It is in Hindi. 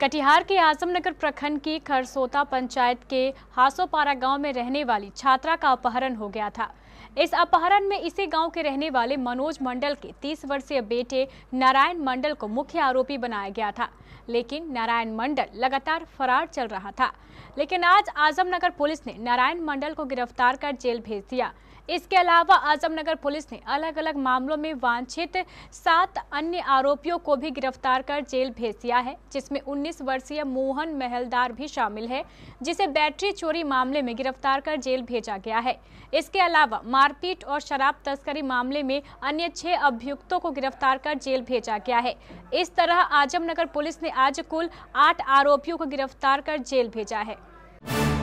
कटिहार के आजमनगर प्रखंड की खरसोता पंचायत के हासोपारा गांव में रहने वाली छात्रा का अपहरण हो गया था इस अपहरण में इसी गांव के रहने वाले मनोज मंडल के 30 वर्षीय बेटे नारायण मंडल को मुख्य आरोपी बनाया गया था लेकिन नारायण मंडल लगातार फरार चल रहा था लेकिन आज आजमनगर पुलिस ने नारायण मंडल को गिरफ्तार कर जेल भेज दिया इसके अलावा आजमनगर पुलिस ने अलग अलग मामलों में वांछित सात अन्य आरोपियों को भी गिरफ्तार कर जेल भेज दिया है जिसमें 19 वर्षीय मोहन महलदार भी शामिल है जिसे बैटरी चोरी मामले में गिरफ्तार कर जेल भेजा गया है इसके अलावा मारपीट और शराब तस्करी मामले में अन्य छह अभियुक्तों को गिरफ्तार कर जेल भेजा गया है इस तरह आजमनगर पुलिस ने आज कुल आठ आरोपियों को गिरफ्तार कर जेल भेजा है